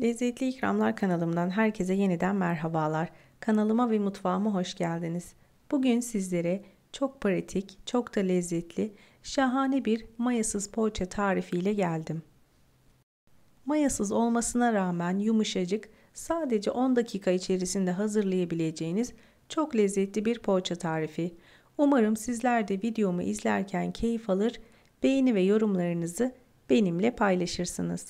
Lezzetli İkramlar kanalımdan herkese yeniden merhabalar. Kanalıma ve mutfağıma hoş geldiniz. Bugün sizlere çok pratik, çok da lezzetli, şahane bir mayasız poğaça tarifiyle geldim. Mayasız olmasına rağmen yumuşacık, sadece 10 dakika içerisinde hazırlayabileceğiniz çok lezzetli bir poğaça tarifi. Umarım sizler de videomu izlerken keyif alır, beğeni ve yorumlarınızı benimle paylaşırsınız.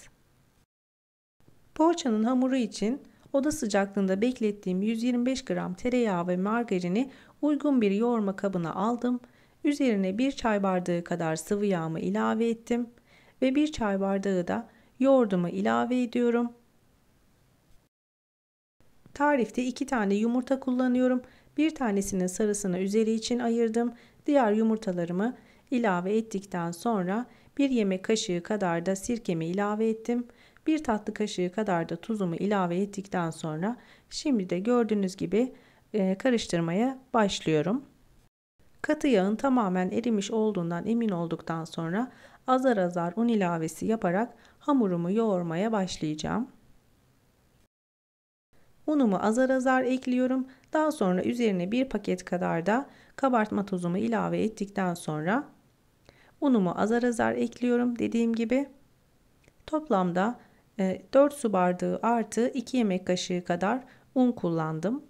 Poğaçanın hamuru için oda sıcaklığında beklettiğim 125 gram tereyağı ve margarini uygun bir yoğurma kabına aldım. Üzerine bir çay bardağı kadar sıvı yağımı ilave ettim ve bir çay bardağı da yoğurdumu ilave ediyorum. Tarifte iki tane yumurta kullanıyorum. Bir tanesinin sarısını üzeri için ayırdım. Diğer yumurtalarımı ilave ettikten sonra bir yemek kaşığı kadar da sirkemi ilave ettim bir tatlı kaşığı kadar da tuzumu ilave ettikten sonra şimdi de gördüğünüz gibi e, karıştırmaya başlıyorum. Katı yağın tamamen erimiş olduğundan emin olduktan sonra azar azar un ilavesi yaparak hamurumu yoğurmaya başlayacağım. Unumu azar azar ekliyorum. Daha sonra üzerine bir paket kadar da kabartma tozumu ilave ettikten sonra unumu azar azar ekliyorum dediğim gibi. Toplamda 4 e, su bardağı artı 2 yemek kaşığı kadar un kullandım.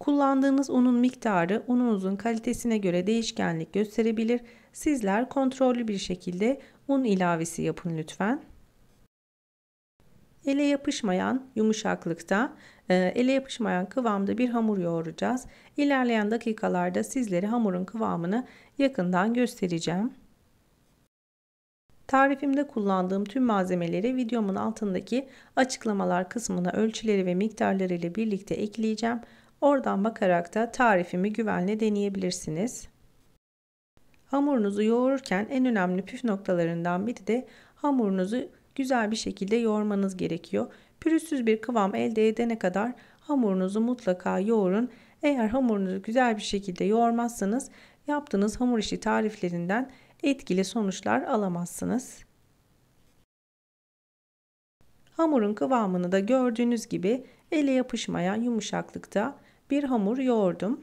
Kullandığınız unun miktarı ununuzun kalitesine göre değişkenlik gösterebilir. Sizler kontrollü bir şekilde un ilavesi yapın lütfen. Ele yapışmayan yumuşaklıkta, e, ele yapışmayan kıvamda bir hamur yoğuracağız. İlerleyen dakikalarda sizlere hamurun kıvamını yakından göstereceğim. Tarifimde kullandığım tüm malzemeleri videomun altındaki açıklamalar kısmına ölçüleri ve miktarları ile birlikte ekleyeceğim. Oradan bakarak da tarifimi güvenle deneyebilirsiniz. Hamurunuzu yoğururken en önemli püf noktalarından biri de hamurunuzu güzel bir şekilde yoğurmanız gerekiyor. Pürüzsüz bir kıvam elde edene kadar hamurunuzu mutlaka yoğurun. Eğer hamurunuzu güzel bir şekilde yoğurmazsanız yaptığınız hamur işi tariflerinden etkili sonuçlar alamazsınız. Hamurun kıvamını da gördüğünüz gibi ele yapışmayan yumuşaklıkta bir hamur yoğurdum.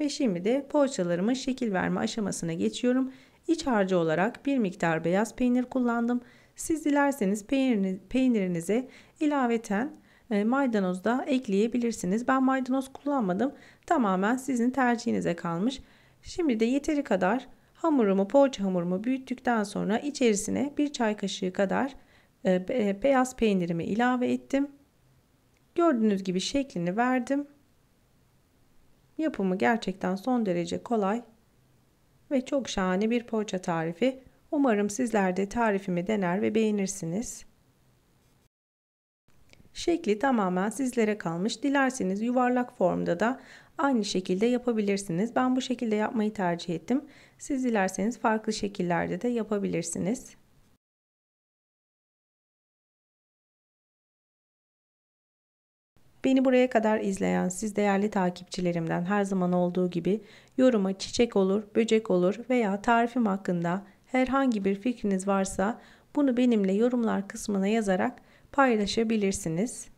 Ve şimdi de poğaçalarımın şekil verme aşamasına geçiyorum. İç harcı olarak bir miktar beyaz peynir kullandım. Siz dilerseniz peyniriniz, peynirinize ilaveten e, maydanoz da ekleyebilirsiniz. Ben maydanoz kullanmadım. Tamamen sizin tercihinize kalmış. Şimdi de yeteri kadar hamurumu, poğaça hamurumu büyüttükten sonra içerisine bir çay kaşığı kadar e, e, beyaz peynirimi ilave ettim. Gördüğünüz gibi şeklini verdim. Yapımı gerçekten son derece kolay ve çok şahane bir poğaça tarifi. Umarım sizler de tarifimi dener ve beğenirsiniz. Şekli tamamen sizlere kalmış. Dilerseniz yuvarlak formda da aynı şekilde yapabilirsiniz. Ben bu şekilde yapmayı tercih ettim. Siz dilerseniz farklı şekillerde de yapabilirsiniz. Beni buraya kadar izleyen siz değerli takipçilerimden her zaman olduğu gibi yoruma çiçek olur, böcek olur veya tarifim hakkında herhangi bir fikriniz varsa bunu benimle yorumlar kısmına yazarak paylaşabilirsiniz.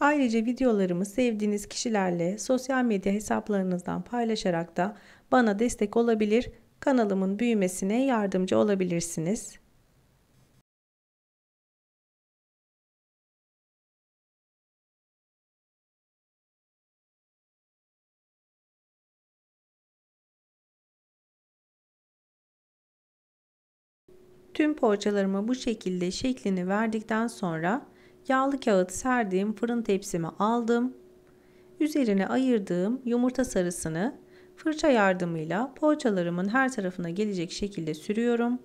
Ayrıca videolarımı sevdiğiniz kişilerle sosyal medya hesaplarınızdan paylaşarak da bana destek olabilir, kanalımın büyümesine yardımcı olabilirsiniz. Tüm poğaçalarıma bu şekilde şeklini verdikten sonra Yağlı kağıt serdiğim fırın tepsimi aldım. Üzerine ayırdığım yumurta sarısını fırça yardımıyla poğaçalarımın her tarafına gelecek şekilde sürüyorum.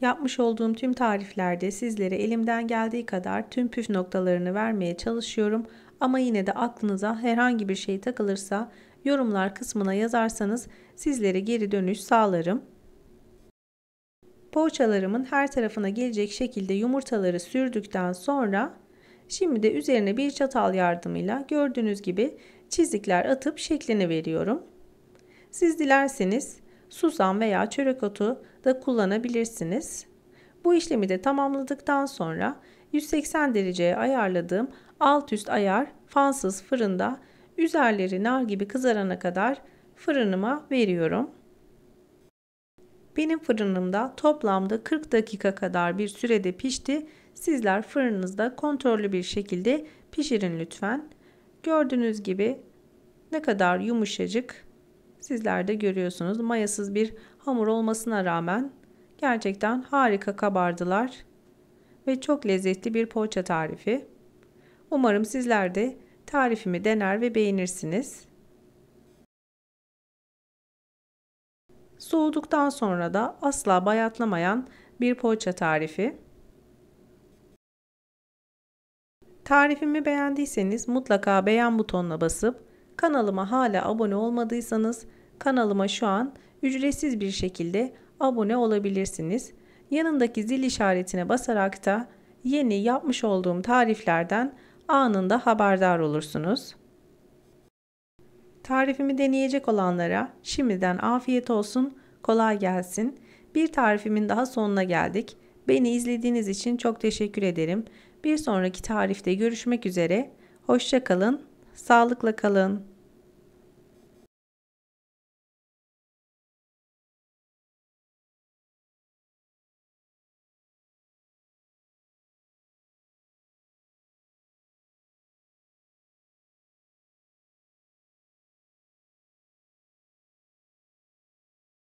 Yapmış olduğum tüm tariflerde sizlere elimden geldiği kadar tüm püf noktalarını vermeye çalışıyorum. Ama yine de aklınıza herhangi bir şey takılırsa yorumlar kısmına yazarsanız sizlere geri dönüş sağlarım. Poğaçalarımın her tarafına gelecek şekilde yumurtaları sürdükten sonra şimdi de üzerine bir çatal yardımıyla gördüğünüz gibi çizikler atıp şeklini veriyorum. Siz dilerseniz susam veya çörek otu da kullanabilirsiniz. Bu işlemi de tamamladıktan sonra 180 dereceye ayarladığım alt üst ayar fansız fırında Üzerleri nar gibi kızarana kadar fırınıma veriyorum. Benim fırınımda toplamda 40 dakika kadar bir sürede pişti. Sizler fırınınızda kontrollü bir şekilde pişirin lütfen. Gördüğünüz gibi ne kadar yumuşacık sizler de görüyorsunuz. Mayasız bir hamur olmasına rağmen gerçekten harika kabardılar ve çok lezzetli bir poğaça tarifi. Umarım sizler de Tarifimi dener ve beğenirsiniz. Soğuduktan sonra da asla bayatlamayan bir poğaça tarifi. Tarifimi beğendiyseniz mutlaka beğen butonuna basıp kanalıma hala abone olmadıysanız kanalıma şu an ücretsiz bir şekilde abone olabilirsiniz. Yanındaki zil işaretine basarak da yeni yapmış olduğum tariflerden anında haberdar olursunuz. Tarifimi deneyecek olanlara şimdiden afiyet olsun, kolay gelsin. Bir tarifimin daha sonuna geldik. Beni izlediğiniz için çok teşekkür ederim. Bir sonraki tarifte görüşmek üzere. Hoşça kalın, sağlıkla kalın.